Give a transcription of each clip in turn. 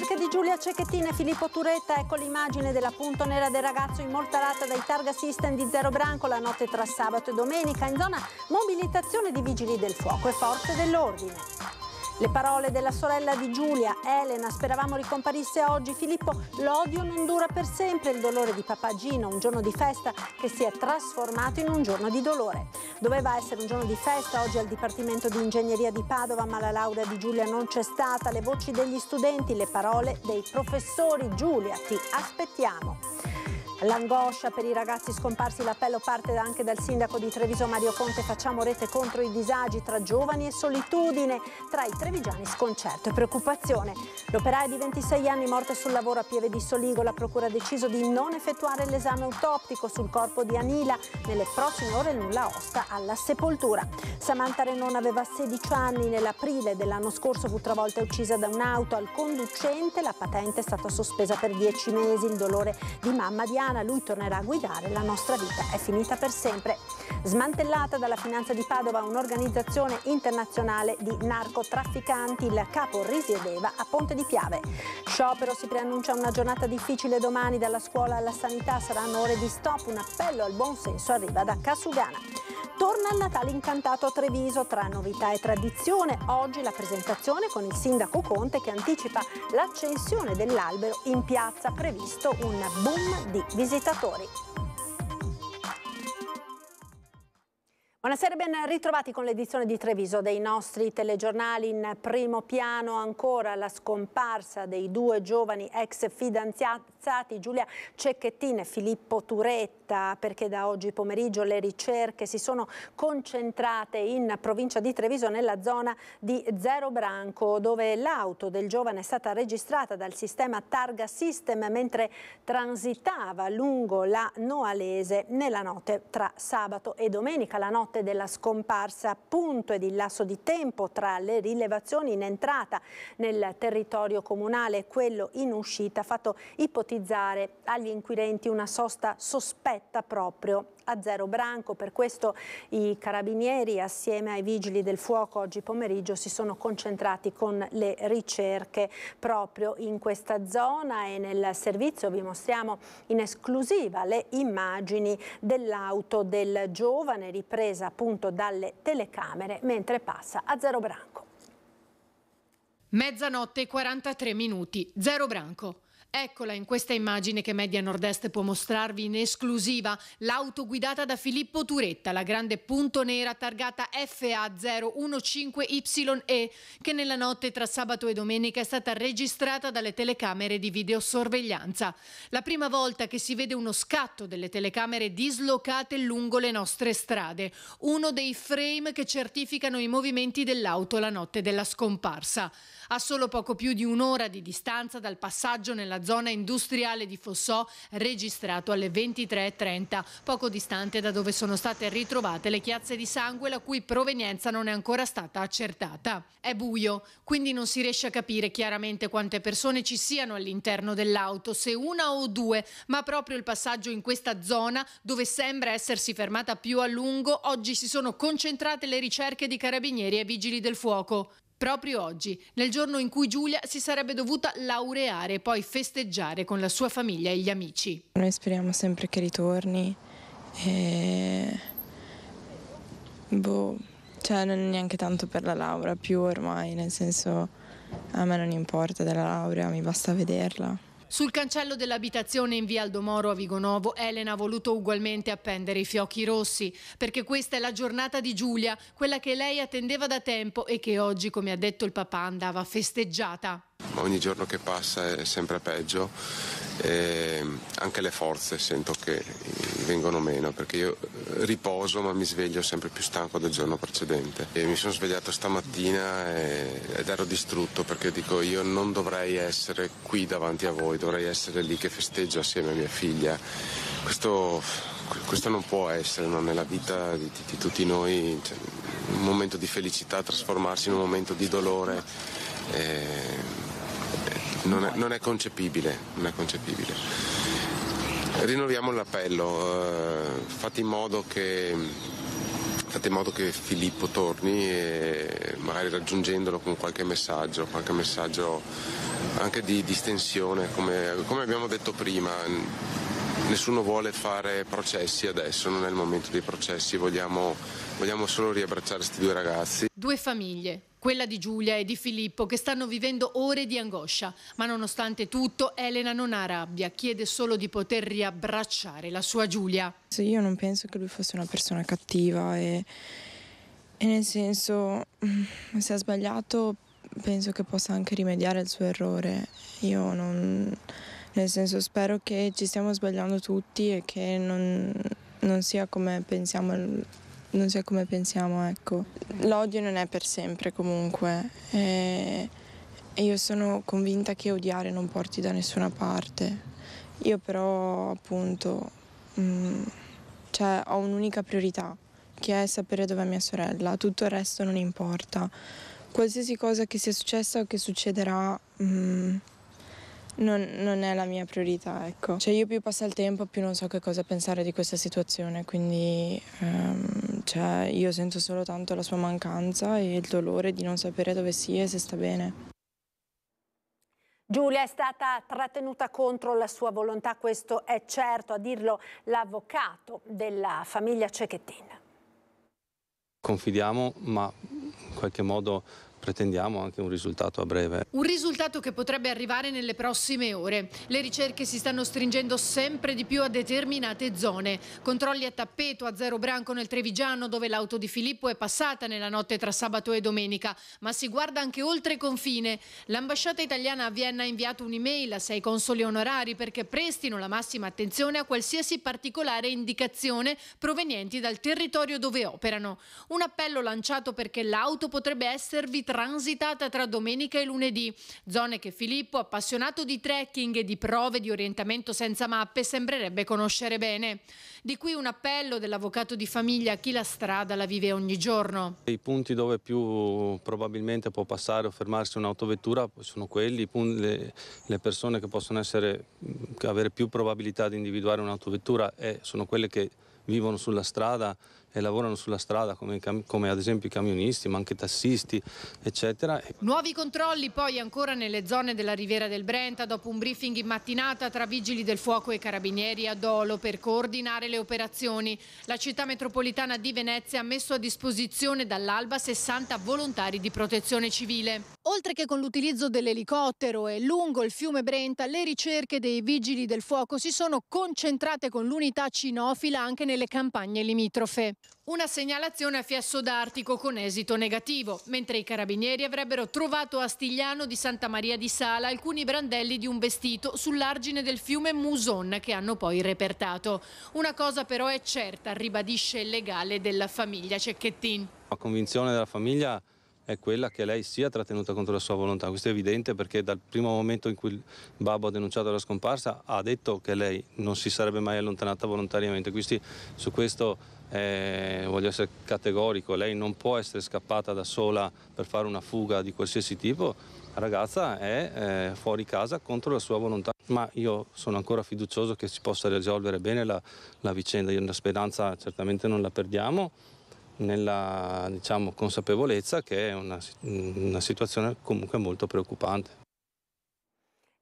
ricerche di Giulia Cecchettina e Filippo Turetta, ecco l'immagine della punta nera del ragazzo immortalata dai targa system di Zero Branco la notte tra sabato e domenica in zona mobilitazione di vigili del fuoco e forze dell'ordine. Le parole della sorella di Giulia, Elena, speravamo ricomparisse oggi. Filippo, l'odio non dura per sempre, il dolore di papà Gino, un giorno di festa che si è trasformato in un giorno di dolore. Doveva essere un giorno di festa oggi al Dipartimento di Ingegneria di Padova, ma la laurea di Giulia non c'è stata, le voci degli studenti, le parole dei professori. Giulia, ti aspettiamo. L'angoscia per i ragazzi scomparsi, l'appello parte anche dal sindaco di Treviso Mario Conte, facciamo rete contro i disagi tra giovani e solitudine, tra i trevigiani sconcerto e preoccupazione. L'operaia di 26 anni morta sul lavoro a Pieve di Soligo, la procura ha deciso di non effettuare l'esame autoptico sul corpo di Anila, nelle prossime ore nulla osta alla sepoltura. Samantha Renon aveva 16 anni, nell'aprile dell'anno scorso fu travolta e uccisa da un'auto al conducente, la patente è stata sospesa per 10 mesi, il dolore di mamma di Anila settimana lui tornerà a guidare, la nostra vita è finita per sempre. Smantellata dalla finanza di Padova un'organizzazione internazionale di narcotrafficanti, il capo risiedeva a Ponte di Piave. Sciopero si preannuncia una giornata difficile domani dalla scuola alla sanità, saranno ore di stop, un appello al buon senso arriva da Casugana. Torna il Natale incantato a Treviso tra novità e tradizione. Oggi la presentazione con il sindaco Conte che anticipa l'accensione dell'albero in piazza, previsto un boom di visitatori. Buonasera, ben ritrovati con l'edizione di Treviso dei nostri telegiornali. In primo piano ancora la scomparsa dei due giovani ex fidanzati Forzati, Giulia Cecchettin e Filippo Turetta perché da oggi pomeriggio le ricerche si sono concentrate in provincia di Treviso nella zona di Zero Branco dove l'auto del giovane è stata registrata dal sistema Targa System mentre transitava lungo la Noalese nella notte tra sabato e domenica, la notte della scomparsa appunto ed il lasso di tempo tra le rilevazioni in entrata nel territorio comunale e quello in uscita fatto ipotetico ipotizzare agli inquirenti una sosta sospetta proprio a Zero Branco. Per questo i carabinieri assieme ai vigili del fuoco oggi pomeriggio si sono concentrati con le ricerche proprio in questa zona e nel servizio vi mostriamo in esclusiva le immagini dell'auto del giovane ripresa appunto dalle telecamere mentre passa a Zero Branco. Mezzanotte e 43 minuti, Zero Branco. Eccola in questa immagine che Media Nord-Est può mostrarvi in esclusiva, l'auto guidata da Filippo Turetta, la grande punto nera targata FA015YE, che nella notte tra sabato e domenica è stata registrata dalle telecamere di videosorveglianza. La prima volta che si vede uno scatto delle telecamere dislocate lungo le nostre strade, uno dei frame che certificano i movimenti dell'auto la notte della scomparsa. A solo poco più di un'ora di distanza dal passaggio nella nella zona industriale di Fossò registrato alle 23.30, poco distante da dove sono state ritrovate le chiazze di sangue la cui provenienza non è ancora stata accertata. È buio, quindi non si riesce a capire chiaramente quante persone ci siano all'interno dell'auto, se una o due, ma proprio il passaggio in questa zona dove sembra essersi fermata più a lungo, oggi si sono concentrate le ricerche di carabinieri e vigili del fuoco. Proprio oggi, nel giorno in cui Giulia si sarebbe dovuta laureare e poi festeggiare con la sua famiglia e gli amici. Noi speriamo sempre che ritorni e... Boh, cioè non neanche tanto per la laurea, più ormai, nel senso a me non importa della laurea, mi basta vederla. Sul cancello dell'abitazione in via Aldomoro a Vigonovo, Elena ha voluto ugualmente appendere i fiocchi rossi, perché questa è la giornata di Giulia, quella che lei attendeva da tempo e che oggi, come ha detto il papà, andava festeggiata. Ogni giorno che passa è sempre peggio e anche le forze sento che vengono meno perché io eh, riposo ma mi sveglio sempre più stanco del giorno precedente. E mi sono svegliato stamattina ed ero distrutto perché dico io non dovrei essere qui davanti a voi, dovrei essere lì che festeggio assieme a mia figlia. Questo, questo non può essere no? nella vita di, di, di tutti noi, cioè, un momento di felicità trasformarsi in un momento di dolore eh, non è, non, è, concepibile, non è concepibile. Rinnoviamo l'appello, eh, fate, in modo che, fate in modo che Filippo torni e magari raggiungendolo con qualche messaggio, qualche messaggio anche di distensione, come, come abbiamo detto prima, nessuno vuole fare processi adesso, non è il momento dei processi, vogliamo, vogliamo solo riabbracciare questi due ragazzi. Due famiglie, quella di Giulia e di Filippo che stanno vivendo ore di angoscia, ma nonostante tutto Elena non ha rabbia, chiede solo di poter riabbracciare la sua Giulia. Io non penso che lui fosse una persona cattiva e, e nel senso mm, se ha sbagliato penso che possa anche rimediare il suo errore. Io non, nel senso spero che ci stiamo sbagliando tutti e che non, non sia come pensiamo non sia come pensiamo, ecco. L'odio non è per sempre comunque e, e io sono convinta che odiare non porti da nessuna parte. Io però appunto mh, mm, cioè, ho un'unica priorità che è sapere dov'è mia sorella, tutto il resto non importa. Qualsiasi cosa che sia successa o che succederà mh, mm, non, non, è la mia priorità, ecco. Cioè io più passa il tempo più non so che cosa pensare di questa situazione, quindi... Um, cioè, io sento solo tanto la sua mancanza e il dolore di non sapere dove sia e se sta bene. Giulia è stata trattenuta contro la sua volontà, questo è certo, a dirlo l'avvocato della famiglia Cecchettin. Confidiamo, ma in qualche modo pretendiamo anche un risultato a breve. Un risultato che potrebbe arrivare nelle prossime ore. Le ricerche si stanno stringendo sempre di più a determinate zone. Controlli a tappeto a Zero Branco nel Trevigiano dove l'auto di Filippo è passata nella notte tra sabato e domenica, ma si guarda anche oltre confine. L'ambasciata italiana a Vienna ha inviato un'email a sei consoli onorari perché prestino la massima attenzione a qualsiasi particolare indicazione provenienti dal territorio dove operano. Un appello lanciato perché l'auto potrebbe esservi vitale transitata tra domenica e lunedì, zone che Filippo, appassionato di trekking e di prove di orientamento senza mappe, sembrerebbe conoscere bene. Di qui un appello dell'avvocato di famiglia a chi la strada la vive ogni giorno. I punti dove più probabilmente può passare o fermarsi un'autovettura sono quelli, le, persone che possono essere, avere più probabilità di individuare un'autovettura eh, sono quelle che vivono sulla strada, e lavorano sulla strada come, come, ad esempio i camionisti ma anche i tassisti eccetera. Nuovi controlli poi ancora nelle zone della riviera del Brenta dopo un briefing in mattinata tra vigili del fuoco e carabinieri a Dolo per coordinare le operazioni. La città metropolitana di Venezia ha messo a disposizione dall'alba 60 volontari di protezione civile. Oltre che con l'utilizzo dell'elicottero e lungo il fiume Brenta, le ricerche dei vigili del fuoco si sono concentrate con l'unità cinofila anche nelle campagne limitrofe. Una segnalazione a Fiasso d'Artico con esito negativo, mentre i carabinieri avrebbero trovato a Stigliano di Santa Maria di Sala alcuni brandelli di un vestito sull'argine del fiume Muson che hanno poi repertato. Una cosa però è certa, ribadisce il legale della famiglia Cecchettin. La convinzione della famiglia è quella che lei sia trattenuta contro la sua volontà. Questo è evidente perché dal primo momento in cui il babbo ha denunciato la scomparsa ha detto che lei non si sarebbe mai allontanata volontariamente. Quindi su questo eh, voglio essere categorico, lei non può essere scappata da sola per fare una fuga di qualsiasi tipo. La ragazza è eh, fuori casa contro la sua volontà, ma io sono ancora fiducioso che si possa risolvere bene la, la vicenda. Io la speranza certamente non la perdiamo nella diciamo, consapevolezza che è una, una situazione comunque molto preoccupante.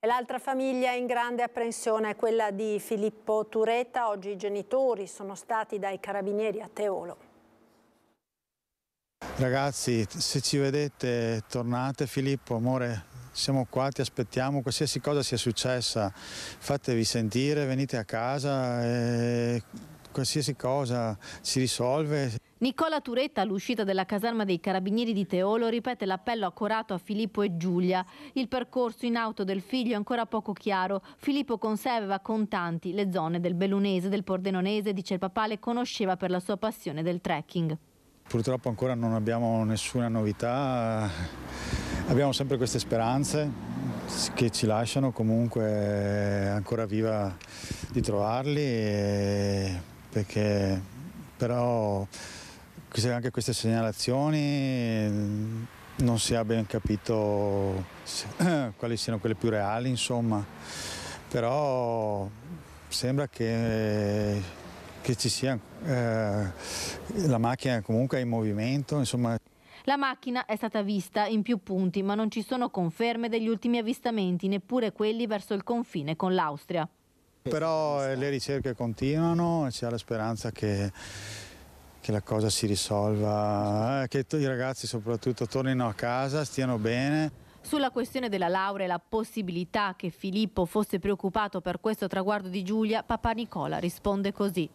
L'altra famiglia in grande apprensione è quella di Filippo Turetta. Oggi i genitori sono stati dai carabinieri a Teolo. Ragazzi, se ci vedete, tornate Filippo, amore, siamo qua, ti aspettiamo, qualsiasi cosa sia successa, fatevi sentire, venite a casa, E qualsiasi cosa si risolve. Nicola Turetta, all'uscita della caserma dei carabinieri di Teolo, ripete l'appello accorato a Filippo e Giulia. Il percorso in auto del figlio è ancora poco chiaro. Filippo conserva con tanti le zone del Bellunese, del Pordenonese, dice il papà, le conosceva per la sua passione del trekking. Purtroppo ancora non abbiamo nessuna novità, abbiamo sempre queste speranze che ci lasciano comunque ancora viva di trovarli eh, perché però anche queste segnalazioni non si è ben capito se, quali siano quelle più reali, insomma, però sembra che, che ci sia eh, la macchina comunque in movimento, insomma. La macchina è stata vista in più punti, ma non ci sono conferme degli ultimi avvistamenti, neppure quelli verso il confine con l'Austria. Però eh, le ricerche continuano e si la speranza che che la cosa si risolva, eh, che i ragazzi soprattutto tornino a casa, stiano bene. Sulla questione della laurea e la possibilità che Filippo fosse preoccupato per questo traguardo di Giulia, papà Nicola risponde così.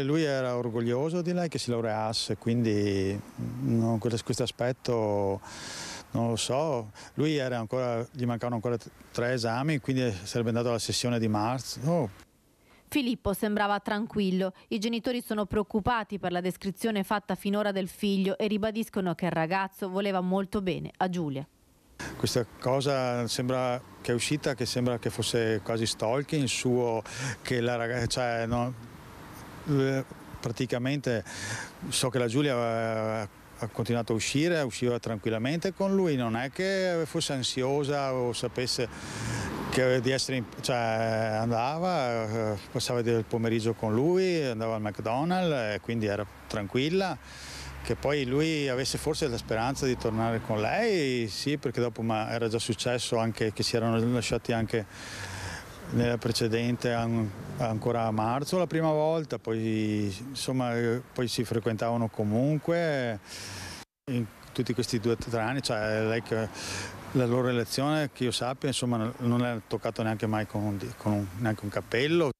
Lui era orgoglioso di lei che si laureasse, quindi mm, no, questo aspetto non lo so. Lui ancora, gli mancavano ancora tre esami, quindi sarebbe andato alla sessione di marzo. Oh Filippo sembrava tranquillo, i genitori sono preoccupati per la descrizione fatta finora del figlio e ribadiscono che il ragazzo voleva molto bene a Giulia. Questa cosa sembra che è uscita, che sembra che fosse quasi stalking suo, che la ragazza, cioè, no, eh, praticamente so che la Giulia eh, ha continuato a uscire, usciva tranquillamente con lui, non è che fosse ansiosa o sapesse che di essere, in, cioè, andava, eh, passava il pomeriggio con lui, andava al McDonald's e eh, quindi era tranquilla. Che poi lui avesse forse la speranza di tornare con lei, sì, perché dopo era già successo anche che si erano lasciati anche nella precedente ancora a marzo la prima volta, poi, insomma, poi si frequentavano comunque in tutti questi due o tre anni, cioè lei che la loro elezione, che io sappia, insomma, non è toccato neanche mai con, un, con un, neanche un cappello.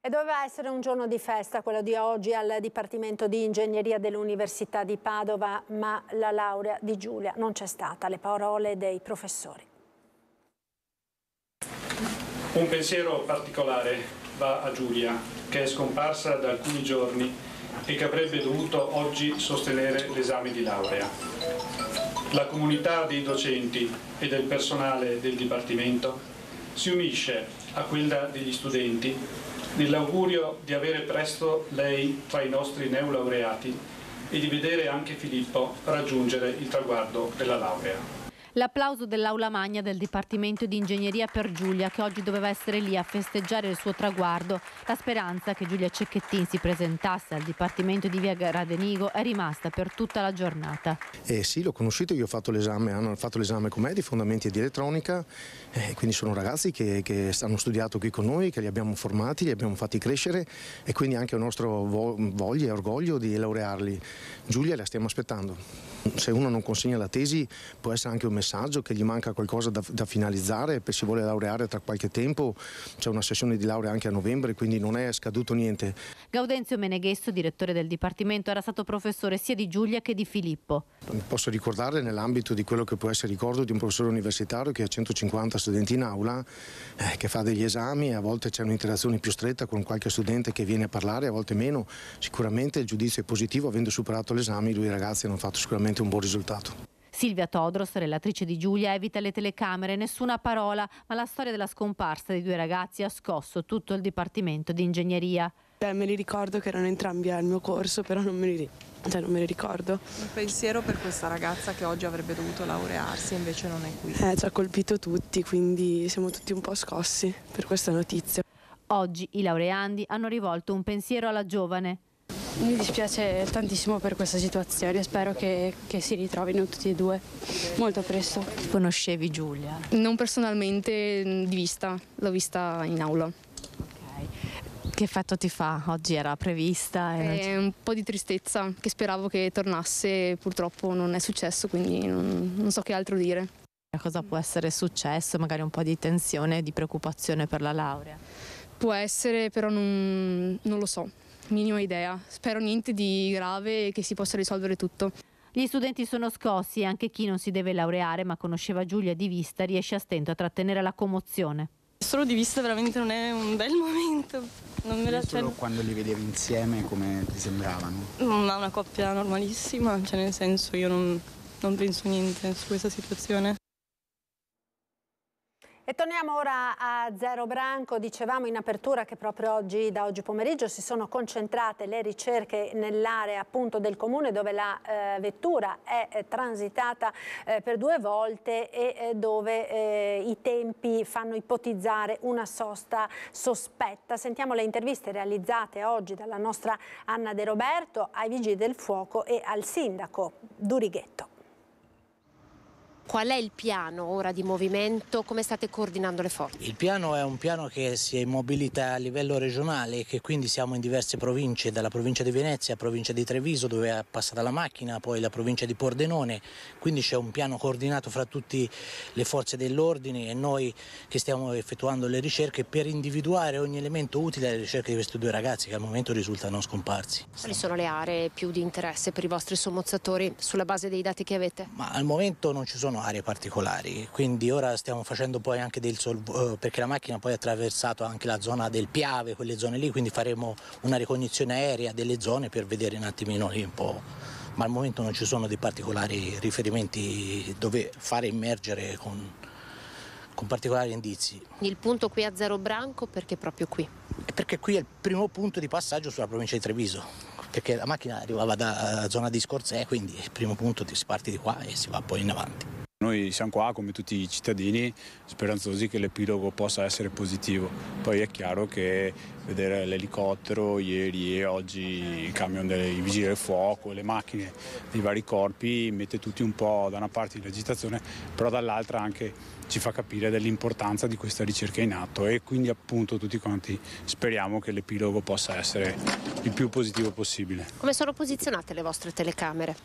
E doveva essere un giorno di festa, quello di oggi, al Dipartimento di Ingegneria dell'Università di Padova, ma la laurea di Giulia non c'è stata, le parole dei professori. Un pensiero particolare va a Giulia, che è scomparsa da alcuni giorni e che avrebbe dovuto oggi sostenere l'esame di laurea. La comunità dei docenti e del personale del Dipartimento si unisce a quella degli studenti nell'augurio di avere presto lei tra i nostri neolaureati e di vedere anche Filippo raggiungere il traguardo della laurea. L'applauso dell'Aula Magna del Dipartimento di Ingegneria per Giulia, che oggi doveva essere lì a festeggiare il suo traguardo. La speranza che Giulia Cecchettin si presentasse al Dipartimento di Via Gradenigo è rimasta per tutta la giornata. Eh sì, l'ho conosciuto, io ho fatto l'esame, hanno fatto l'esame con me di fondamenti di elettronica, eh, quindi sono ragazzi che, che hanno studiato qui con noi, che li abbiamo formati, li abbiamo fatti crescere e quindi anche il nostro vo- voglia e orgoglio di laurearli. Giulia la stiamo aspettando. Se uno non consegna la tesi può essere anche un messaggio che gli manca qualcosa da, da finalizzare e si vuole laureare tra qualche tempo, c'è una sessione di laurea anche a novembre, quindi non è scaduto niente. Gaudenzio Meneghesso, direttore del Dipartimento, era stato professore sia di Giulia che di Filippo. Posso ricordare nell'ambito di quello che può essere ricordo di un professore universitario che ha 150 studenti in aula, eh, che fa degli esami, a volte c'è un'interazione più stretta con qualche studente che viene a parlare, a volte meno. Sicuramente il giudizio è positivo, avendo superato l'esame i ragazzi hanno fatto sicuramente un buon risultato. Silvia Todros, relatrice di Giulia, evita le telecamere, nessuna parola, ma la storia della scomparsa dei due ragazzi ha scosso tutto il Dipartimento di Ingegneria. Beh, me li ricordo che erano entrambi al mio corso, però non me li, cioè, non me li ricordo. Un pensiero per questa ragazza che oggi avrebbe dovuto laurearsi e invece non è qui. Eh, ci ha colpito tutti, quindi siamo tutti un po' scossi per questa notizia. Oggi i laureandi hanno rivolto un pensiero alla giovane. Mi dispiace tantissimo per questa situazione, spero che, che, si ritrovino tutti e due molto presto. Conoscevi Giulia? Non personalmente mm, di vista, l'ho vista in aula. Okay. Che effetto ti fa? Oggi era prevista? E... Eh, un po' di tristezza, che speravo che tornasse, purtroppo non è successo, quindi non, non so che altro dire. Cosa può essere successo? Magari un po' di tensione, di preoccupazione per la laurea? Può essere, però non, non lo so minima idea. Spero niente di grave e che si possa risolvere tutto. Gli studenti sono scossi e anche chi non si deve laureare ma conosceva Giulia di vista riesce a stento a trattenere la commozione. Solo di vista veramente non è un bel momento. Non me la Solo quando li vedevi insieme come ti sembravano? Ma una coppia normalissima, cioè nel senso io non, non penso niente su questa situazione. E torniamo ora a Zero Branco, dicevamo in apertura che proprio oggi, da oggi pomeriggio, si sono concentrate le ricerche nell'area appunto del comune dove la eh, vettura è eh, transitata eh, per due volte e eh, dove eh, i tempi fanno ipotizzare una sosta sospetta. Sentiamo le interviste realizzate oggi dalla nostra Anna De Roberto ai Vigili del Fuoco e al Sindaco Durighetto. Qual è il piano ora di movimento? Come state coordinando le forze? Il piano è un piano che si è mobilita a livello regionale e che quindi siamo in diverse province, dalla provincia di Venezia, provincia di Treviso dove è passata la macchina, poi la provincia di Pordenone, quindi c'è un piano coordinato fra tutte le forze dell'ordine e noi che stiamo effettuando le ricerche per individuare ogni elemento utile alle ricerche di questi due ragazzi che al momento risultano scomparsi. Quali sono le aree più di interesse per i vostri sommozzatori sulla base dei dati che avete? Ma al momento non ci sono sono aree particolari, quindi ora stiamo facendo poi anche del solvo, eh, perché la macchina poi ha attraversato anche la zona del Piave, quelle zone lì, quindi faremo una ricognizione aerea delle zone per vedere un attimino lì un po', ma al momento non ci sono dei particolari riferimenti dove fare immergere con, con particolari indizi. Il punto qui a Zero Branco perché proprio qui? Perché qui è il primo punto di passaggio sulla provincia di Treviso, perché la macchina arrivava da eh, zona di Scorzè, quindi il primo punto si parte di qua e si va poi in avanti. Noi siamo qua come tutti i cittadini speranzosi che l'epilogo possa essere positivo. Poi è chiaro che vedere l'elicottero ieri e oggi, il camion dei vigili del fuoco, le macchine dei vari corpi mette tutti un po' da una parte in agitazione, però dall'altra anche ci fa capire dell'importanza di questa ricerca in atto e quindi appunto tutti quanti speriamo che l'epilogo possa essere il più positivo possibile. Come sono posizionate le vostre telecamere?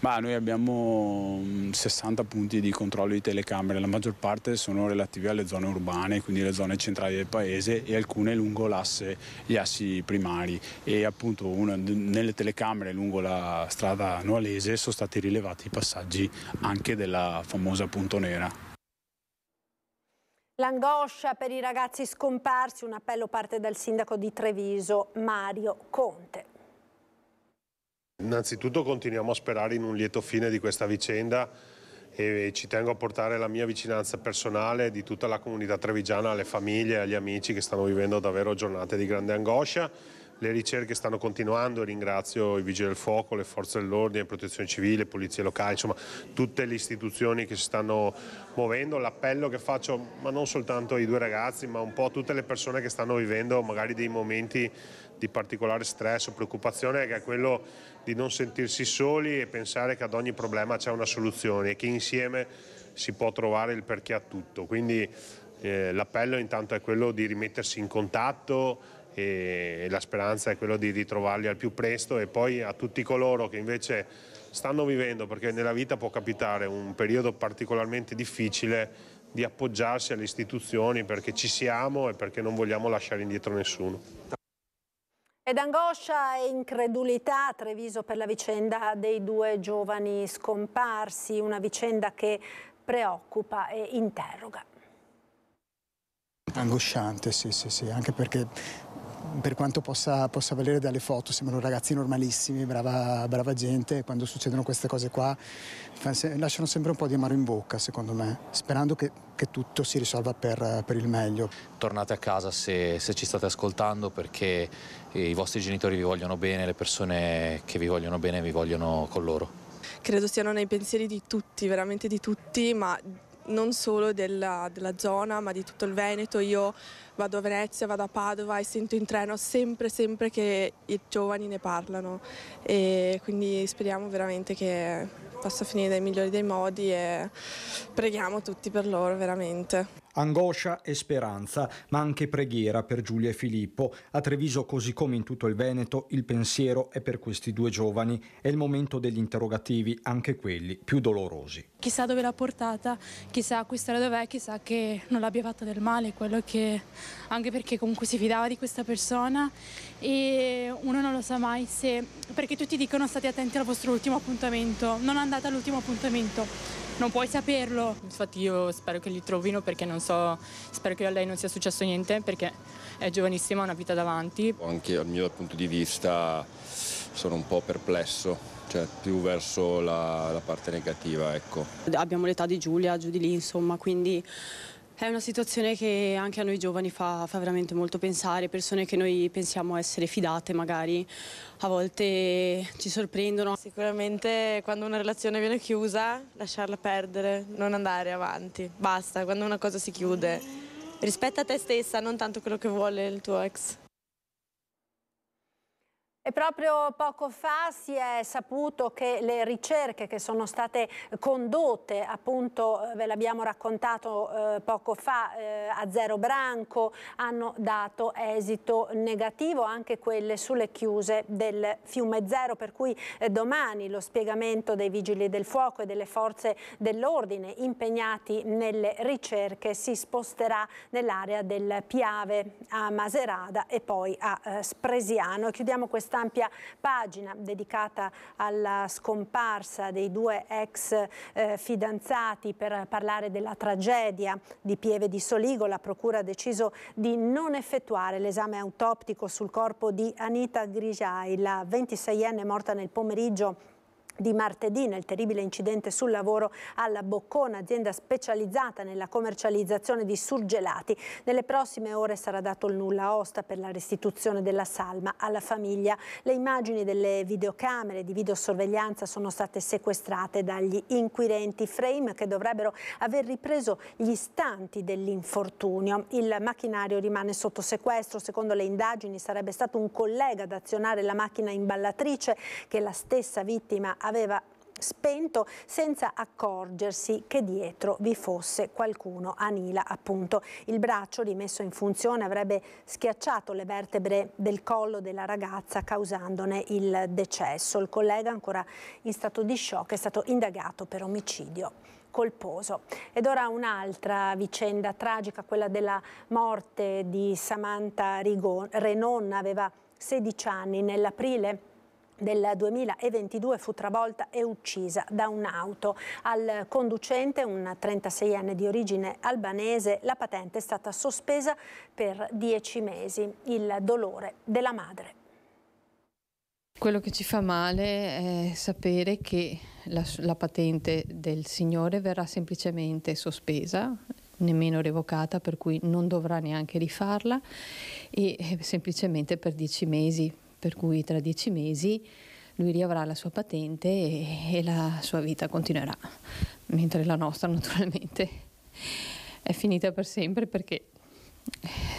Ma noi abbiamo 60 mm, punti di controllo di telecamere, la maggior parte sono relativi alle zone urbane, quindi le zone centrali del paese e alcune lungo l'asse, gli assi primari e appunto una, nelle telecamere lungo la strada noalese sono stati rilevati i passaggi anche della famosa Punto Nera. L'angoscia per i ragazzi scomparsi, un appello parte dal sindaco di Treviso, Mario Conte. Innanzitutto continuiamo a sperare in un lieto fine di questa vicenda e ci tengo a portare la mia vicinanza personale di tutta la comunità trevigiana, alle famiglie e agli amici che stanno vivendo davvero giornate di grande angoscia. Le ricerche stanno continuando, ringrazio i Vigili del Fuoco, le Forze dell'Ordine, Protezione Civile, Polizie Locali, insomma tutte le istituzioni che si stanno muovendo. L'appello che faccio, ma non soltanto ai due ragazzi, ma un po' a tutte le persone che stanno vivendo magari dei momenti di particolare stress o preoccupazione che è quello di non sentirsi soli e pensare che ad ogni problema c'è una soluzione e che insieme si può trovare il perché a tutto. Quindi eh, l'appello intanto è quello di rimettersi in contatto, e la speranza è quella di ritrovarli al più presto e poi a tutti coloro che invece stanno vivendo, perché nella vita può capitare un periodo particolarmente difficile, di appoggiarsi alle istituzioni perché ci siamo e perché non vogliamo lasciare indietro nessuno. Ed angoscia e incredulità a Treviso per la vicenda dei due giovani scomparsi, una vicenda che preoccupa e interroga. Angosciante, sì, sì, sì, anche perché per quanto possa, possa valere dalle foto, sembrano ragazzi normalissimi, brava, brava gente, quando succedono queste cose qua lasciano sempre un po' di amaro in bocca, secondo me, sperando che, che tutto si risolva per, per, il meglio. Tornate a casa se, se ci state ascoltando perché eh, i vostri genitori vi vogliono bene, le persone che vi vogliono bene vi vogliono con loro. Credo siano nei pensieri di tutti, veramente di tutti, ma non solo della, della, zona ma di tutto il Veneto. Io vado a Venezia, vado a Padova e sento in treno sempre, sempre che i giovani ne parlano e quindi speriamo veramente che possa finire nei migliori dei modi e preghiamo tutti per loro veramente. Angoscia e speranza, ma anche preghiera per Giulia e Filippo. A Treviso, così come in tutto il Veneto, il pensiero è per questi due giovani È il momento degli interrogativi, anche quelli più dolorosi. Chissà dove l'ha portata, chissà questa era dov'è, chissà che non l'abbia fatto del male, quello che anche perché comunque si fidava di questa persona e uno non lo sa mai se perché tutti dicono state attenti al vostro ultimo appuntamento, non andate all'ultimo appuntamento. Non puoi saperlo. Infatti io spero che li trovino perché non so, spero che a lei non sia successo niente perché è giovanissima, ha una vita davanti. Anche dal mio punto di vista sono un po' perplesso cioè più verso la, la parte negativa, ecco. Abbiamo l'età di Giulia, giù di lì, insomma, quindi è una situazione che anche a noi giovani fa, fa, veramente molto pensare, persone che noi pensiamo essere fidate magari a volte ci sorprendono. Sicuramente quando una relazione viene chiusa lasciarla perdere, non andare avanti, basta, quando una cosa si chiude rispetta te stessa, non tanto quello che vuole il tuo ex. E proprio poco fa si è saputo che le ricerche che sono state condotte, appunto eh, ve l'abbiamo raccontato eh, poco fa eh, a Zero Branco, hanno dato esito negativo anche quelle sulle chiuse del fiume Zero, per cui eh, domani lo spiegamento dei vigili del fuoco e delle forze dell'ordine impegnati nelle ricerche si sposterà nell'area del Piave a Maserada e poi a eh, Spresiano. chiudiamo questa un'ampia pagina dedicata alla scomparsa dei due ex eh, fidanzati per parlare della tragedia di Pieve di Soligo. La Procura ha deciso di non effettuare l'esame autoptico sul corpo di Anita Grigiai, la 26enne morta nel pomeriggio di martedì nel terribile incidente sul lavoro alla Boccona, azienda specializzata nella commercializzazione di surgelati. Nelle prossime ore sarà dato il nulla a osta per la restituzione della salma alla famiglia. Le immagini delle videocamere di videosorveglianza sono state sequestrate dagli inquirenti frame che dovrebbero aver ripreso gli istanti dell'infortunio. Il macchinario rimane sotto sequestro, secondo le indagini sarebbe stato un collega ad azionare la macchina imballatrice che la stessa vittima ha aveva spento senza accorgersi che dietro vi fosse qualcuno. Anila, appunto, il braccio rimesso in funzione avrebbe schiacciato le vertebre del collo della ragazza causandone il decesso. Il collega ancora in stato di shock è stato indagato per omicidio colposo. Ed ora un'altra vicenda tragica, quella della morte di Samantha Rigon. Renon aveva 16 anni nell'aprile del 2022 fu travolta e uccisa da un'auto. Al conducente, un 36enne di origine albanese, la patente è stata sospesa per 10 mesi. Il dolore della madre. Quello che ci fa male è sapere che la, la patente del signore verrà semplicemente sospesa nemmeno revocata, per cui non dovrà neanche rifarla e eh, semplicemente per 10 mesi per cui tra dieci mesi lui riavrà la sua patente e, e la sua vita continuerà, mentre la nostra naturalmente è finita per sempre perché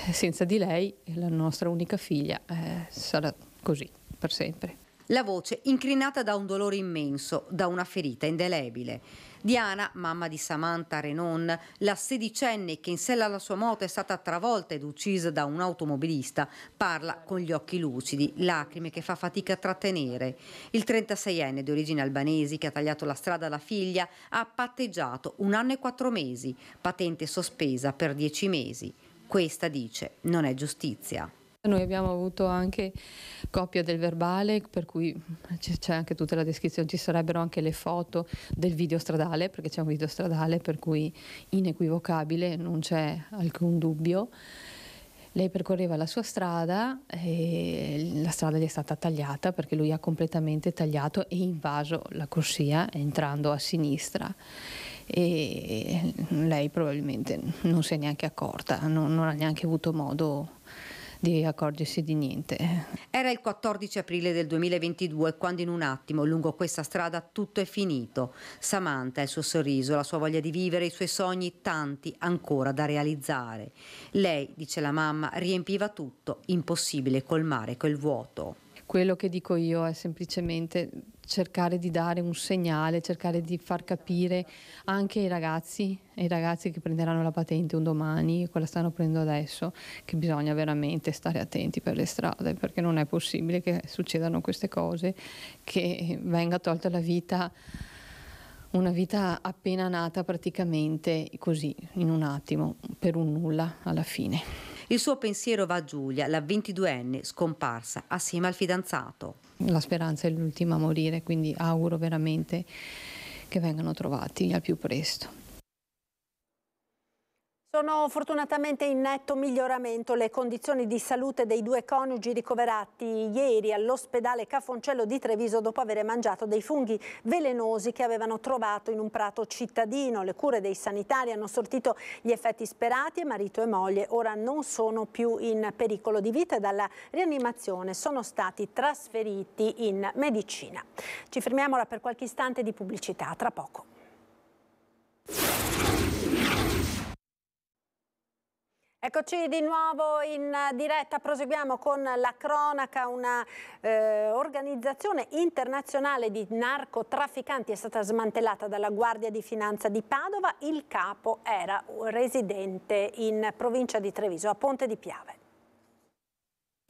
eh, senza di lei la nostra unica figlia eh, sarà così per sempre. La voce incrinata da un dolore immenso, da una ferita indelebile. Diana, mamma di Samantha Renon, la sedicenne che in sella alla sua moto è stata travolta ed uccisa da un automobilista, parla con gli occhi lucidi, lacrime che fa fatica a trattenere. Il 36enne di origine albanesi che ha tagliato la strada alla figlia ha patteggiato un anno e quattro mesi, patente sospesa per dieci mesi. Questa, dice, non è giustizia. Noi abbiamo avuto anche copia del verbale, per cui c'è anche tutta la descrizione, ci sarebbero anche le foto del video stradale, perché c'è un video stradale per cui inequivocabile, non c'è alcun dubbio. Lei percorreva la sua strada e la strada gli è stata tagliata perché lui ha completamente tagliato e invaso la corsia entrando a sinistra e lei probabilmente non si è neanche accorta, non, non ha neanche avuto modo di accorgersi di niente. Era il 14 aprile del 2022 quando in un attimo lungo questa strada tutto è finito. Samantha, il suo sorriso, la sua voglia di vivere, i suoi sogni tanti ancora da realizzare. Lei, dice la mamma, riempiva tutto, impossibile colmare quel vuoto. Quello che dico io è semplicemente cercare di dare un segnale, cercare di far capire anche ai ragazzi, ai ragazzi che prenderanno la patente un domani, quella stanno prendendo adesso, che bisogna veramente stare attenti per le strade, perché non è possibile che succedano queste cose, che venga tolta la vita una vita appena nata praticamente così, in un attimo, per un nulla alla fine. Il suo pensiero va a Giulia, la 22enne, scomparsa assieme al fidanzato. La speranza è l'ultima a morire, quindi auguro veramente che vengano trovati al più presto. Sono fortunatamente in netto miglioramento le condizioni di salute dei due coniugi ricoverati ieri all'ospedale Caffoncello di Treviso dopo aver mangiato dei funghi velenosi che avevano trovato in un prato cittadino. Le cure dei sanitari hanno sortito gli effetti sperati e marito e moglie ora non sono più in pericolo di vita e dalla rianimazione sono stati trasferiti in medicina. Ci fermiamo ora per qualche istante di pubblicità, tra poco. Eccoci di nuovo in diretta, proseguiamo con la cronaca, una eh, organizzazione internazionale di narcotrafficanti è stata smantellata dalla Guardia di Finanza di Padova, il capo era residente in provincia di Treviso, a Ponte di Piave.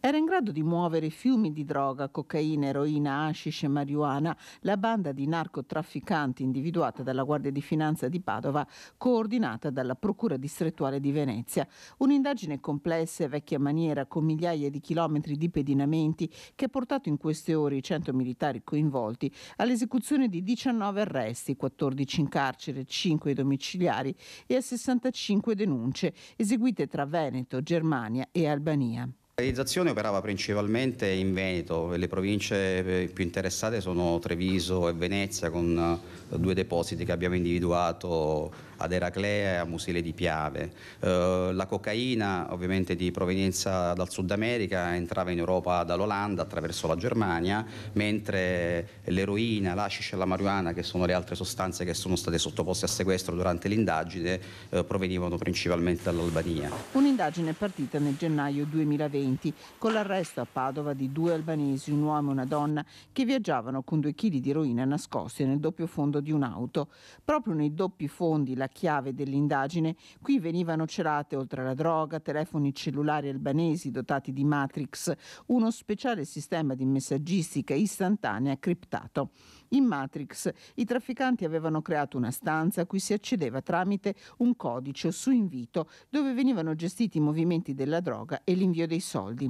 Era in grado di muovere fiumi di droga, cocaina, eroina, hashish e marijuana. La banda di narcotrafficanti individuata dalla Guardia di Finanza di Padova, coordinata dalla Procura distrettuale di Venezia. Un'indagine complessa e vecchia maniera con migliaia di chilometri di pedinamenti che ha portato in queste ore i 100 militari coinvolti all'esecuzione di 19 arresti, 14 in carcere, 5 domiciliari e a 65 denunce eseguite tra Veneto, Germania e Albania. L'organizzazione operava principalmente in Veneto, le province eh, più interessate sono Treviso e Venezia con eh, due depositi che abbiamo individuato ad Eraclea e a Musile di Piave. Eh, la cocaina ovviamente di provenienza dal Sud America entrava in Europa dall'Olanda attraverso la Germania, mentre l'eroina, l'ascice e la marijuana, che sono le altre sostanze che sono state sottoposte a sequestro durante l'indagine, eh, provenivano principalmente dall'Albania. Un'indagine partita nel gennaio 2020 con l'arresto a Padova di due albanesi, un uomo e una donna, che viaggiavano con due chili di eroina nascosti nel doppio fondo di un'auto. Proprio nei doppi fondi la chiave dell'indagine, qui venivano celate, oltre alla droga, telefoni cellulari albanesi dotati di Matrix, uno speciale sistema di messaggistica istantanea criptato. In Matrix i trafficanti avevano creato una stanza a cui si accedeva tramite un codice su invito dove venivano gestiti i movimenti della droga e l'invio dei soldi.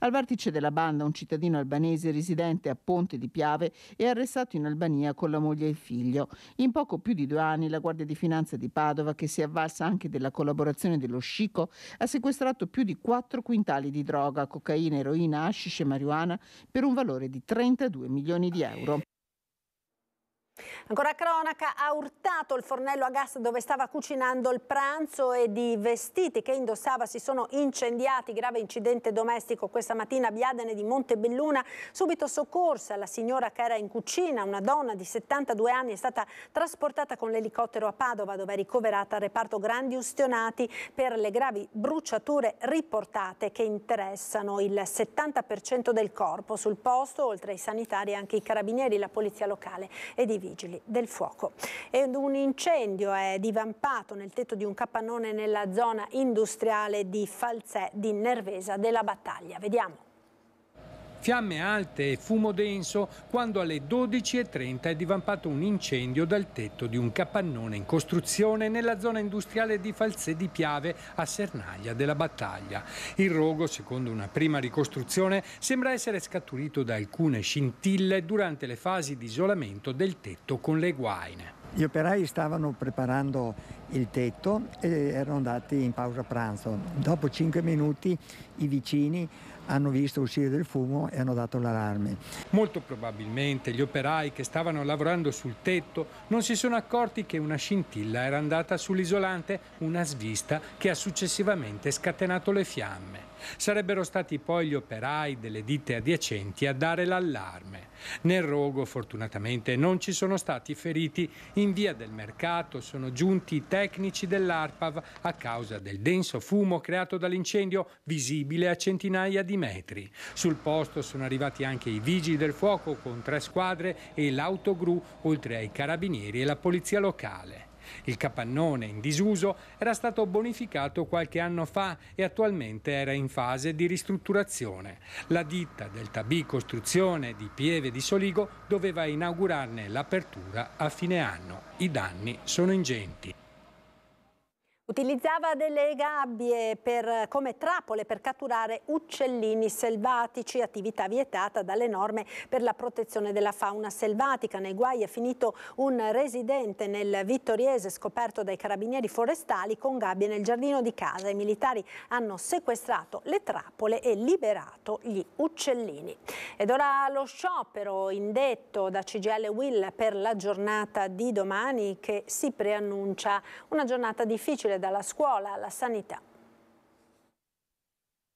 Al vertice della banda un cittadino albanese residente a Ponte di Piave è arrestato in Albania con la moglie e il figlio. In poco più di due anni la Guardia di Finanza di Padova, che si è avvalsa anche della collaborazione dello Scico, ha sequestrato più di 4 quintali di droga, cocaina, eroina, hashish e marijuana per un valore di 32 milioni di euro. Ancora cronaca, ha urtato il fornello a gas dove stava cucinando il pranzo ed i vestiti che indossava si sono incendiati. Grave incidente domestico questa mattina a Biadene di Montebelluna. Subito soccorsa la signora che era in cucina, una donna di 72 anni, è stata trasportata con l'elicottero a Padova dove è ricoverata al reparto Grandi Ustionati per le gravi bruciature riportate che interessano il 70% del corpo. Sul posto, oltre ai sanitari, anche i carabinieri, la polizia locale ed i vigili del fuoco. Ed un incendio è divampato nel tetto di un capannone nella zona industriale di Falzè di Nervesa della Battaglia. Vediamo fiamme alte e fumo denso quando alle 12.30 è divampato un incendio dal tetto di un capannone in costruzione nella zona industriale di Falsè di Piave a Sernaglia della Battaglia. Il rogo, secondo una prima ricostruzione, sembra essere scaturito da alcune scintille durante le fasi di isolamento del tetto con le guaine. Gli operai stavano preparando il tetto e erano andati in pausa pranzo. Dopo cinque minuti i vicini hanno visto uscire del fumo e hanno dato l'allarme. Molto probabilmente gli operai che stavano lavorando sul tetto non si sono accorti che una scintilla era andata sull'isolante, una svista che ha successivamente scatenato le fiamme. Sarebbero stati poi gli operai delle ditte adiacenti a dare l'allarme. Nel rogo fortunatamente non ci sono stati feriti, in via del mercato sono giunti i tecnici dell'ARPAV a causa del denso fumo creato dall'incendio visibile a centinaia di metri. Sul posto sono arrivati anche i vigili del fuoco con tre squadre e l'autogru oltre ai carabinieri e la polizia locale. Il capannone in disuso era stato bonificato qualche anno fa e attualmente era in fase di ristrutturazione. La ditta del Tabì Costruzione di Pieve di Soligo doveva inaugurarne l'apertura a fine anno. I danni sono ingenti. Utilizzava delle gabbie per, come trappole per catturare uccellini selvatici, attività vietata dalle norme per la protezione della fauna selvatica. Nei guai è finito un residente nel Vittoriese scoperto dai carabinieri forestali con gabbie nel giardino di casa. I militari hanno sequestrato le trappole e liberato gli uccellini. Ed ora lo sciopero indetto da CGL Will per la giornata di domani che si preannuncia una giornata difficile partire dalla scuola alla sanità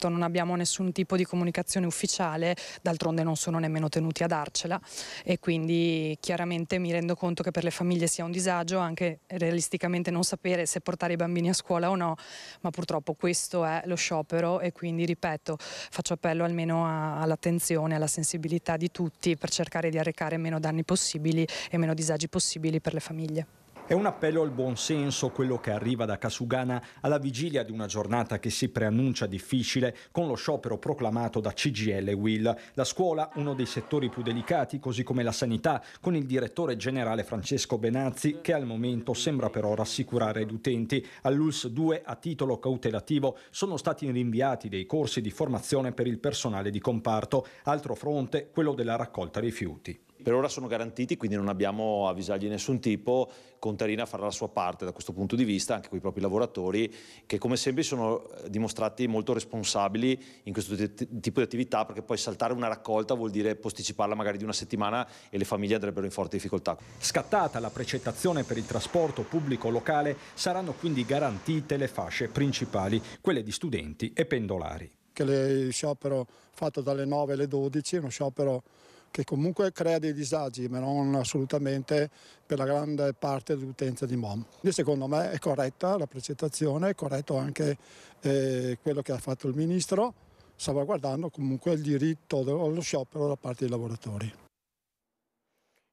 non abbiamo nessun tipo di comunicazione ufficiale, d'altronde non sono nemmeno tenuti a darcela e quindi chiaramente mi rendo conto che per le famiglie sia un disagio anche realisticamente non sapere se portare i bambini a scuola o no, ma purtroppo questo è lo sciopero e quindi ripeto, faccio appello almeno all'attenzione, alla sensibilità di tutti per cercare di arrecare meno danni possibili e meno disagi possibili per le famiglie. È un appello al buon senso quello che arriva da Kasugana alla vigilia di una giornata che si preannuncia difficile con lo sciopero proclamato da CGL e Will. La scuola, uno dei settori più delicati, così come la sanità, con il direttore generale Francesco Benazzi che al momento sembra però rassicurare gli utenti. All'ULS 2 a titolo cautelativo sono stati rinviati dei corsi di formazione per il personale di comparto. Altro fronte, quello della raccolta rifiuti. Per ora sono garantiti, quindi non abbiamo avvisagli di nessun tipo. Contarina farà la sua parte da questo punto di vista, anche con i propri lavoratori, che come sempre sono eh, dimostrati molto responsabili in questo tipo di attività, perché poi saltare una raccolta vuol dire posticiparla magari di una settimana e le famiglie andrebbero in forte difficoltà. Scattata la precettazione per il trasporto pubblico locale, saranno quindi garantite le fasce principali, quelle di studenti e pendolari. Che lo sciopero fatto dalle 9 alle 12 è uno sciopero che comunque crea dei disagi, ma non assolutamente per la grande parte dell'utenza di MOM. Quindi secondo me è corretta la precettazione, è corretto anche eh, quello che ha fatto il Ministro, salvaguardando comunque il diritto allo sciopero da parte dei lavoratori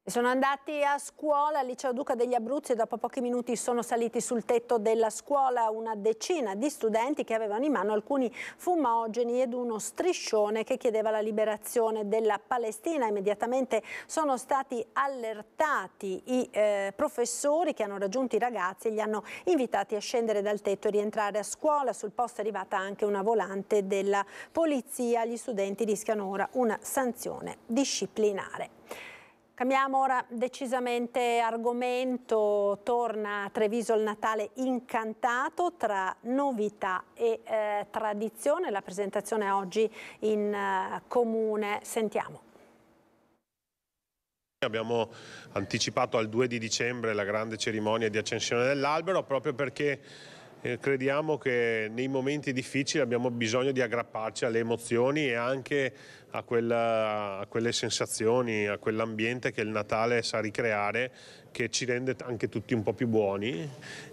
sono andati a scuola al liceo Duca degli Abruzzi e dopo pochi minuti sono saliti sul tetto della scuola una decina di studenti che avevano in mano alcuni fumogeni ed uno striscione che chiedeva la liberazione della Palestina. Immediatamente sono stati allertati i eh, professori che hanno raggiunto i ragazzi e li hanno invitati a scendere dal tetto e rientrare a scuola. Sul posto è arrivata anche una volante della polizia. Gli studenti rischiano ora una sanzione disciplinare. Cambiamo ora decisamente argomento, torna a Treviso il Natale incantato tra novità e eh, tradizione, la presentazione oggi in eh, comune, sentiamo. Abbiamo anticipato al 2 di dicembre la grande cerimonia di accensione dell'albero proprio perché eh, crediamo che nei momenti difficili abbiamo bisogno di aggrapparci alle emozioni e anche a, quella, a quelle sensazioni, a quell'ambiente che il Natale sa ricreare che ci rende anche tutti un po' più buoni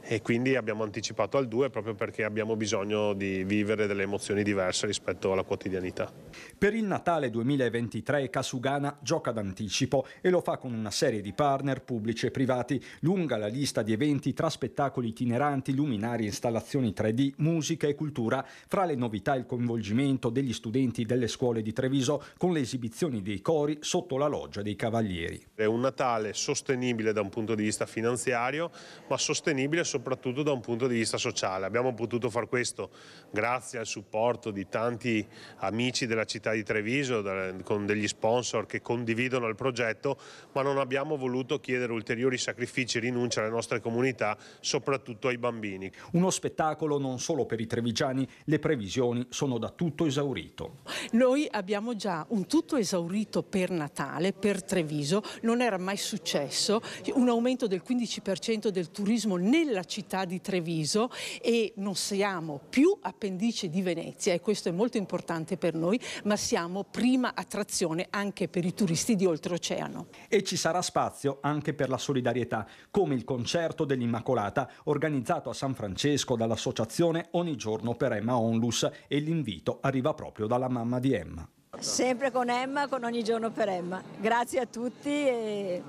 e quindi abbiamo anticipato al 2 proprio perché abbiamo bisogno di vivere delle emozioni diverse rispetto alla quotidianità. Per il Natale 2023 Kasugana gioca d'anticipo e lo fa con una serie di partner pubblici e privati, lunga la lista di eventi tra spettacoli itineranti, luminari, installazioni 3D, musica e cultura, fra le novità il coinvolgimento degli studenti delle scuole di Treviso con le esibizioni dei cori sotto la loggia dei Cavalieri. È un Natale sostenibile da un punto di vista finanziario, ma sostenibile soprattutto da un punto di vista sociale. Abbiamo potuto far questo grazie al supporto di tanti amici della città di Treviso, con degli sponsor che condividono il progetto, ma non abbiamo voluto chiedere ulteriori sacrifici e rinunce alle nostre comunità, soprattutto ai bambini. Uno spettacolo non solo per i trevigiani, le previsioni sono da tutto esaurito. Noi abbiamo già un tutto esaurito per Natale, per Treviso, non era mai successo, un aumento del 15% del turismo nella città di Treviso e non siamo più appendice di Venezia e questo è molto importante per noi, ma siamo prima attrazione anche per i turisti di oltreoceano. E ci sarà spazio anche per la solidarietà, come il concerto dell'Immacolata organizzato a San Francesco dall'associazione Ogni giorno per Emma Onlus e l'invito arriva proprio dalla mamma di Emma. Sempre con Emma, con ogni giorno per Emma. Grazie a tutti e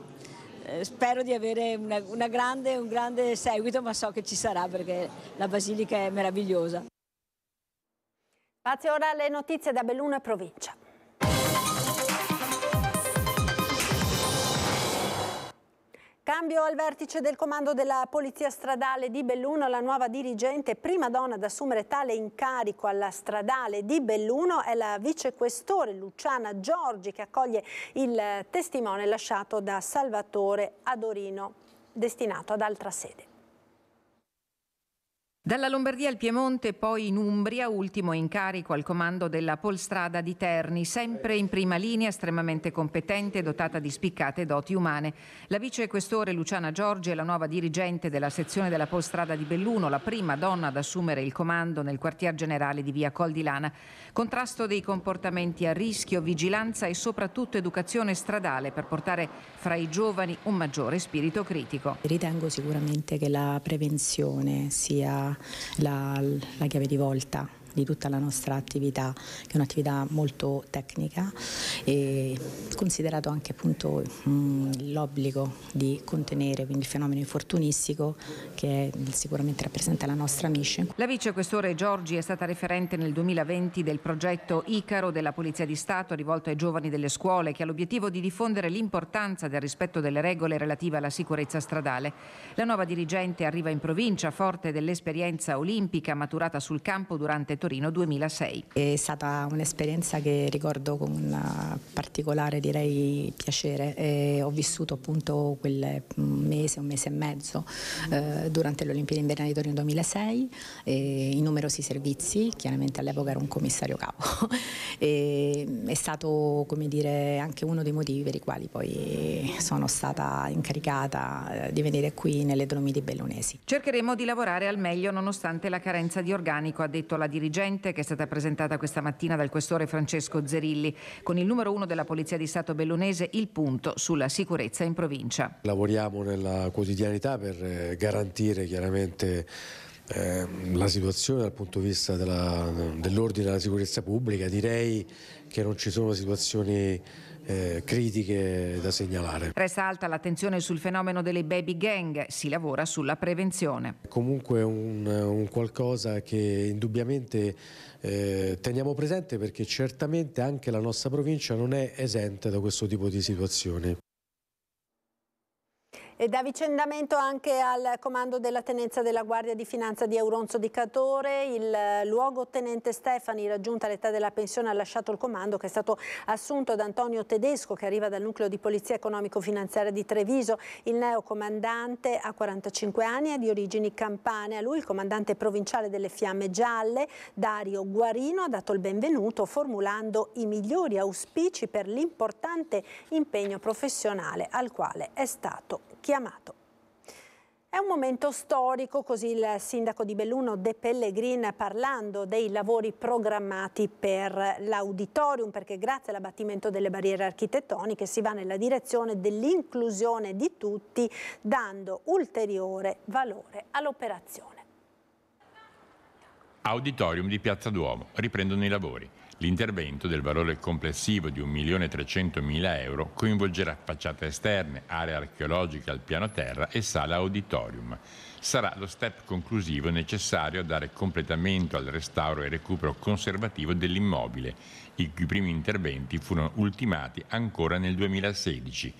eh, spero di avere una, una grande, un grande seguito, ma so che ci sarà perché la Basilica è meravigliosa. Spazio ora alle notizie da Belluno e provincia. Cambio al vertice del comando della Polizia Stradale di Belluno, la nuova dirigente, prima donna ad assumere tale incarico alla Stradale di Belluno, è la vicequestore Luciana Giorgi che accoglie il testimone lasciato da Salvatore Adorino, destinato ad altra sede. Dalla Lombardia al Piemonte, poi in Umbria, ultimo incarico al comando della Polstrada di Terni, sempre in prima linea, estremamente competente e dotata di spiccate doti umane. La vicequestore Luciana Giorgi è la nuova dirigente della sezione della Polstrada di Belluno, la prima donna ad assumere il comando nel quartier generale di via Col Lana. Contrasto dei comportamenti a rischio, vigilanza e soprattutto educazione stradale per portare fra i giovani un maggiore spirito critico. Ritengo sicuramente che la prevenzione sia la, la chiave di volta di tutta la nostra attività, che è un'attività molto tecnica, e considerato anche appunto l'obbligo di contenere quindi il fenomeno infortunistico che sicuramente rappresenta la nostra mission. La vice questore Giorgi è stata referente nel 2020 del progetto Icaro della Polizia di Stato rivolto ai giovani delle scuole che ha l'obiettivo di diffondere l'importanza del rispetto delle regole relative alla sicurezza stradale. La nuova dirigente arriva in provincia forte dell'esperienza olimpica maturata sul campo durante Torino 2006. È stata un'esperienza che ricordo con un particolare direi piacere. E ho vissuto appunto quel mm, mese, un mese e mezzo eh, durante le Olimpiadi invernali di Torino 2006 eh, in numerosi servizi, chiaramente all'epoca ero un commissario capo. e, mm, è stato come dire anche uno dei motivi per i quali poi sono stata incaricata eh, di venire qui nelle Dolomiti Bellonesi. Cercheremo di lavorare al meglio nonostante la carenza di organico, ha detto la dirigente urgente che è stata presentata questa mattina dal questore Francesco Zerilli con il numero uno della Polizia di Stato bellunese il punto sulla sicurezza in provincia. Lavoriamo nella quotidianità per eh, garantire chiaramente ehm, la situazione dal punto di vista dell'ordine e della sicurezza pubblica. Direi che non ci sono situazioni eh, critiche da segnalare. Resta alta l'attenzione sul fenomeno delle baby gang, si lavora sulla prevenzione. Comunque un, un qualcosa che indubbiamente eh, teniamo presente perché certamente anche la nostra provincia non è esente da questo tipo di situazioni. Ed avvicendamento anche al comando della tenenza della Guardia di Finanza di Auronzo di Catore, il luogotenente Stefani raggiunta l'età della pensione ha lasciato il comando che è stato assunto da Antonio Tedesco che arriva dal nucleo di polizia economico-finanziaria di Treviso, il neocomandante ha 45 anni e di origini campane, a lui il comandante provinciale delle Fiamme Gialle Dario Guarino ha dato il benvenuto formulando i migliori auspici per l'importante impegno professionale al quale è stato chiamato. È un momento storico, così il sindaco di Belluno De Pellegrin parlando dei lavori programmati per l'auditorium, perché grazie all'abbattimento delle barriere architettoniche si va nella direzione dell'inclusione di tutti, dando ulteriore valore all'operazione. Auditorium di Piazza Duomo, riprendono i lavori. L'intervento, del valore complessivo di 1.300.000 euro, coinvolgerà facciate esterne, aree archeologiche al piano terra e sala auditorium. Sarà lo step conclusivo necessario a dare completamento al restauro e recupero conservativo dell'immobile, i cui primi interventi furono ultimati ancora nel 2016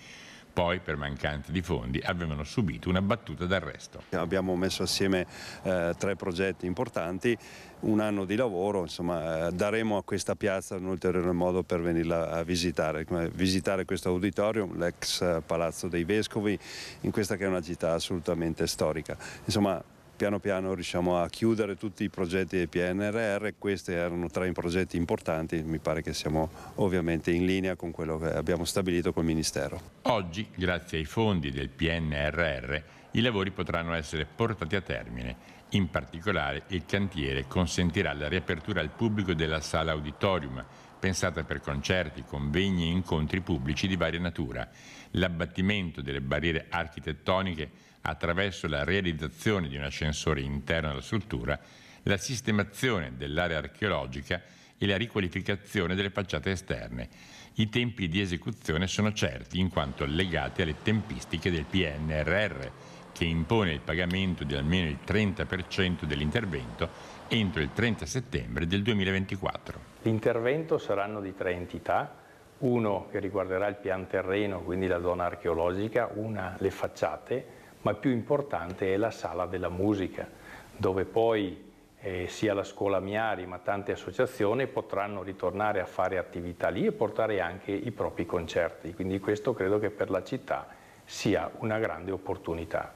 poi per mancanza di fondi avevano subito una battuta d'arresto. Abbiamo messo assieme eh, tre progetti importanti, un anno di lavoro, insomma, eh, daremo a questa piazza un ulteriore modo per venirla a visitare, visitare questo auditorium, l'ex eh, Palazzo dei Vescovi, in questa che è una città assolutamente storica. Insomma, piano piano riusciamo a chiudere tutti i progetti del PNRR, questi erano tre progetti importanti, mi pare che siamo ovviamente in linea con quello che abbiamo stabilito col Ministero. Oggi, grazie ai fondi del PNRR, i lavori potranno essere portati a termine. In particolare il cantiere consentirà la riapertura al pubblico della sala auditorium, pensata per concerti, convegni e incontri pubblici di varia natura, l'abbattimento delle barriere architettoniche attraverso la realizzazione di un ascensore interno alla struttura, la sistemazione dell'area archeologica e la riqualificazione delle facciate esterne. I tempi di esecuzione sono certi in quanto legati alle tempistiche del PNRR, che impone il pagamento di almeno il 30% dell'intervento entro il 30 settembre del 2024. L'intervento saranno di tre entità, uno che riguarderà il pian terreno, quindi la zona archeologica, una le facciate ma più importante è la sala della musica, dove poi eh, sia la scuola Miari ma tante associazioni potranno ritornare a fare attività lì e portare anche i propri concerti, quindi questo credo che per la città sia una grande opportunità.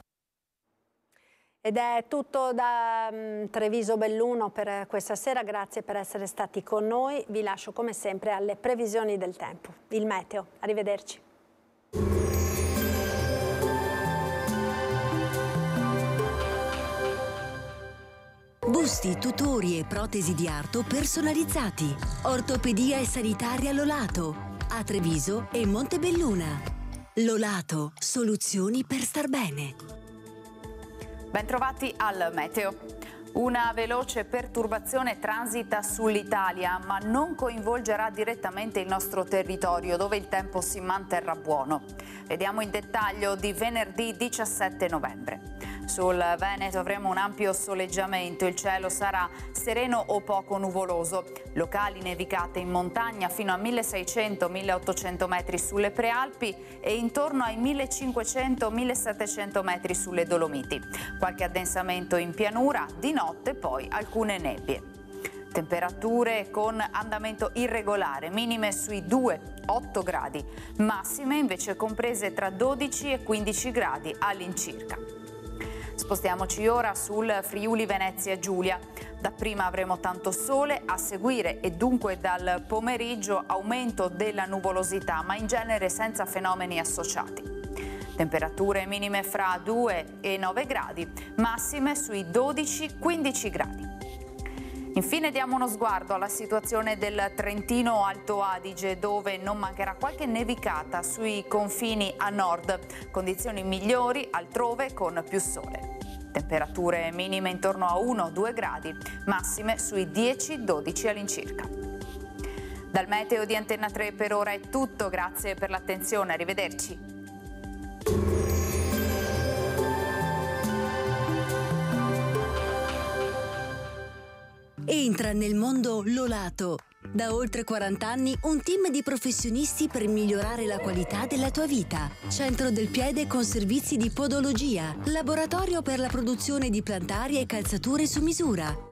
Ed è tutto da mm, Treviso Belluno per questa sera, grazie per essere stati con noi, vi lascio come sempre alle previsioni del tempo, il meteo, arrivederci. Busti, tutori e protesi di arto personalizzati. Ortopedia e sanitaria Lolato. A Treviso e Montebelluna. Lolato, soluzioni per star bene. Bentrovati al Meteo. Una veloce perturbazione transita sull'Italia, ma non coinvolgerà direttamente il nostro territorio, dove il tempo si manterrà buono. Vediamo il dettaglio di venerdì 17 novembre. Sul Veneto avremo un ampio soleggiamento, il cielo sarà sereno o poco nuvoloso. Locali nevicate in montagna fino a 1600-1800 metri sulle Prealpi e intorno ai 1500-1700 metri sulle Dolomiti. Qualche addensamento in pianura, di notte poi alcune nebbie. Temperature con andamento irregolare, minime sui 2-8 gradi, massime invece comprese tra 12 e 15 gradi all'incirca. Spostiamoci ora sul Friuli Venezia Giulia. Dapprima avremo tanto sole a seguire e dunque dal pomeriggio aumento della nuvolosità, ma in genere senza fenomeni associati. Temperature minime fra 2 e 9 gradi, massime sui 12-15 gradi. Infine diamo uno sguardo alla situazione del Trentino Alto Adige dove non mancherà qualche nevicata sui confini a nord, condizioni migliori altrove con più sole temperature minime intorno a 1-2 gradi, massime sui 10-12 all'incirca. Dal meteo di Antenna 3 per ora è tutto, grazie per l'attenzione, arrivederci. Entra nel mondo Lolato da oltre 40 anni un team di professionisti per migliorare la qualità della tua vita. Centro del piede con servizi di podologia, laboratorio per la produzione di plantari e calzature su misura.